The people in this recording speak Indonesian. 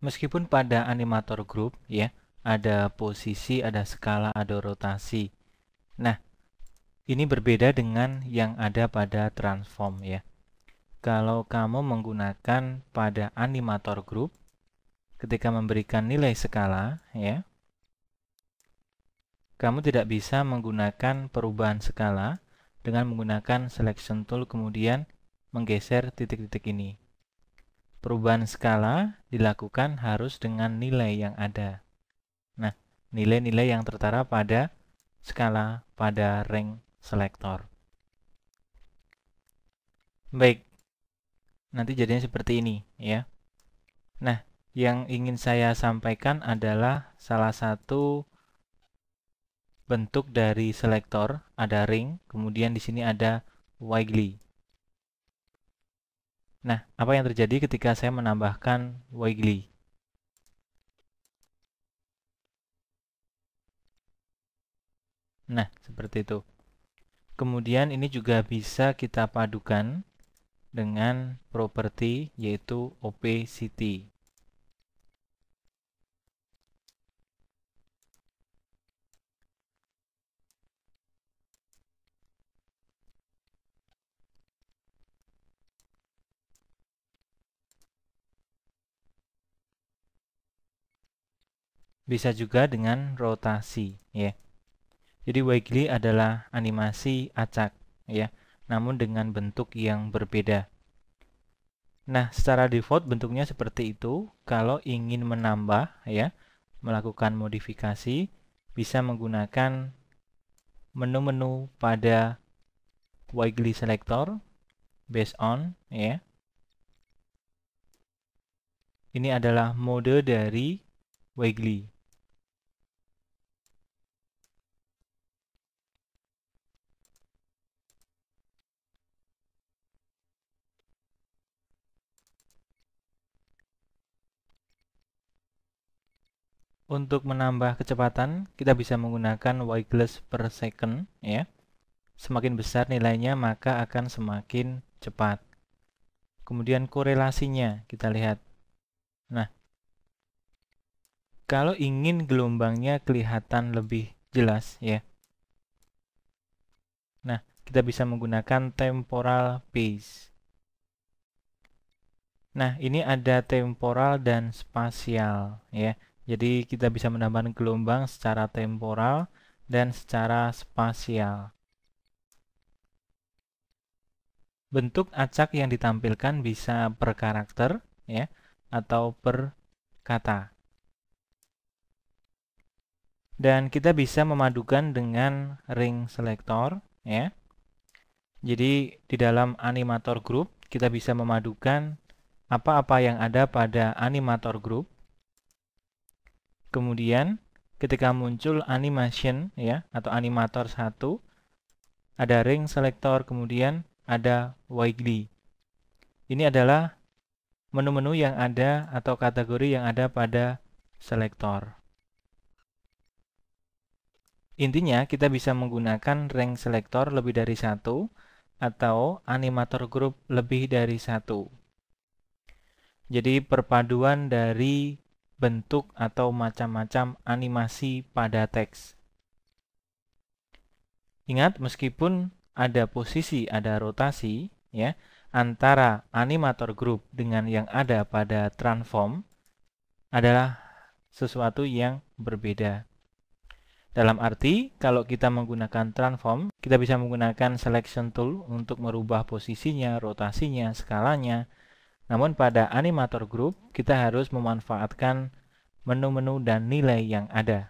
meskipun pada animator group ya ada posisi, ada skala, ada rotasi. Nah, ini berbeda dengan yang ada pada transform ya. Kalau kamu menggunakan pada animator group ketika memberikan nilai skala ya. Kamu tidak bisa menggunakan perubahan skala dengan menggunakan selection tool kemudian menggeser titik-titik ini perubahan skala dilakukan harus dengan nilai yang ada. Nah, nilai-nilai yang tertara pada skala pada rank selector. Baik, nanti jadinya seperti ini ya. Nah, yang ingin saya sampaikan adalah salah satu bentuk dari selector ada ring, kemudian di sini ada wiggly. Nah, apa yang terjadi ketika saya menambahkan wiggly? Nah, seperti itu. Kemudian ini juga bisa kita padukan dengan properti yaitu opacity. bisa juga dengan rotasi ya. Jadi Wiggly adalah animasi acak ya, namun dengan bentuk yang berbeda. Nah, secara default bentuknya seperti itu. Kalau ingin menambah ya, melakukan modifikasi bisa menggunakan menu-menu pada Wiggly Selector based on ya. Ini adalah mode dari Wiggly. Untuk menambah kecepatan, kita bisa menggunakan wireless per second. ya. Semakin besar nilainya, maka akan semakin cepat. Kemudian korelasinya, kita lihat. Nah, kalau ingin gelombangnya kelihatan lebih jelas, ya. Nah, kita bisa menggunakan temporal pace. Nah, ini ada temporal dan spasial, ya. Jadi kita bisa menambahkan gelombang secara temporal dan secara spasial. Bentuk acak yang ditampilkan bisa per karakter ya atau per kata. Dan kita bisa memadukan dengan ring selector ya. Jadi di dalam animator group kita bisa memadukan apa-apa yang ada pada animator group Kemudian ketika muncul animation ya atau animator satu ada ring selector kemudian ada wiggly. Ini adalah menu-menu yang ada atau kategori yang ada pada selector. Intinya kita bisa menggunakan ring selector lebih dari satu atau animator group lebih dari satu. Jadi perpaduan dari bentuk atau macam-macam animasi pada teks. Ingat, meskipun ada posisi, ada rotasi, ya, antara animator group dengan yang ada pada transform adalah sesuatu yang berbeda. Dalam arti, kalau kita menggunakan transform, kita bisa menggunakan selection tool untuk merubah posisinya, rotasinya, skalanya, namun pada animator group, kita harus memanfaatkan menu-menu dan nilai yang ada.